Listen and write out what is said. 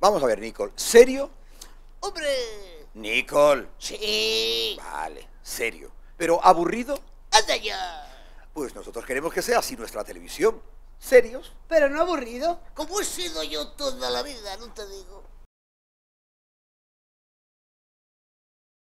Vamos a ver, Nicole. ¿Serio? ¡Hombre! Nicole. Sí. Vale, serio. ¿Pero aburrido? ¡Anda ya! Pues nosotros queremos que sea así nuestra televisión. ¿Serios? Pero no aburrido. Como he sido yo toda la vida, no te digo.